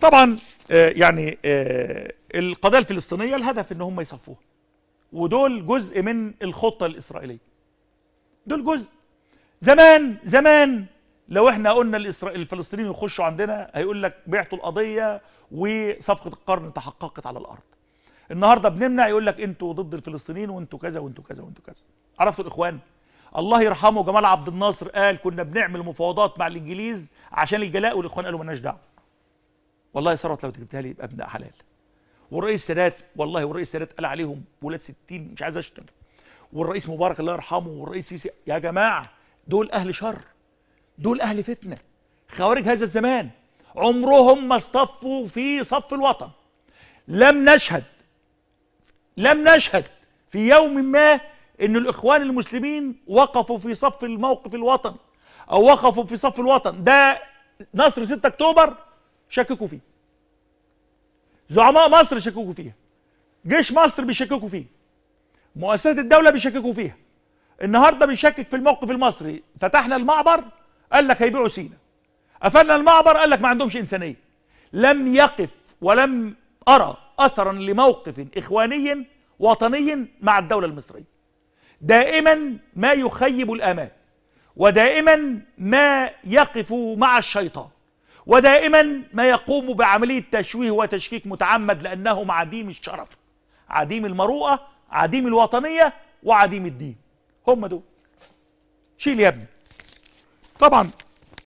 طبعا آه، يعني آه، القضيه الفلسطينيه الهدف ان هم يصفوها ودول جزء من الخطه الاسرائيليه دول جزء زمان زمان لو احنا قلنا الفلسطينيين يخشوا عندنا هيقول لك بعتوا القضيه وصفقه القرن تحققت على الارض النهارده بنمنع يقول لك انتوا ضد الفلسطينيين وانتوا كذا وانتوا كذا وانتوا كذا عرفتوا الاخوان الله يرحمه جمال عبد الناصر قال كنا بنعمل مفاوضات مع الانجليز عشان الجلاء والاخوان قالوا مالناش دعوه والله ثروت لو جبتها لي يبقى حلال والرئيس سادات والله والرئيس سادات قال عليهم ولاد 60 مش عايز اشتم والرئيس مبارك الله يرحمه والرئيس سيسي يا جماعه دول اهل شر دول اهل فتنه خوارج هذا الزمان عمرهم ما اصطفوا في صف الوطن لم نشهد لم نشهد في يوم ما ان الاخوان المسلمين وقفوا في صف الموقف الوطني او وقفوا في صف الوطن ده نصر 6 اكتوبر شككوا فيه زعماء مصر شككوا فيها جيش مصر بيشككوا فيه مؤسسات الدوله بيشككوا فيها النهارده بيشكك في الموقف المصري فتحنا المعبر قال لك هيبيعوا سينا قفلنا المعبر قال لك ما عندهمش انسانيه لم يقف ولم ارى اثرا لموقف اخواني وطني مع الدوله المصريه دائما ما يخيب الامال ودائما ما يقف مع الشيطان ودائما ما يقوم بعملية تشويه وتشكيك متعمد لأنهم عديم الشرف عديم المروءة عديم الوطنية وعديم الدين هم دول شيل يا ابني طبعا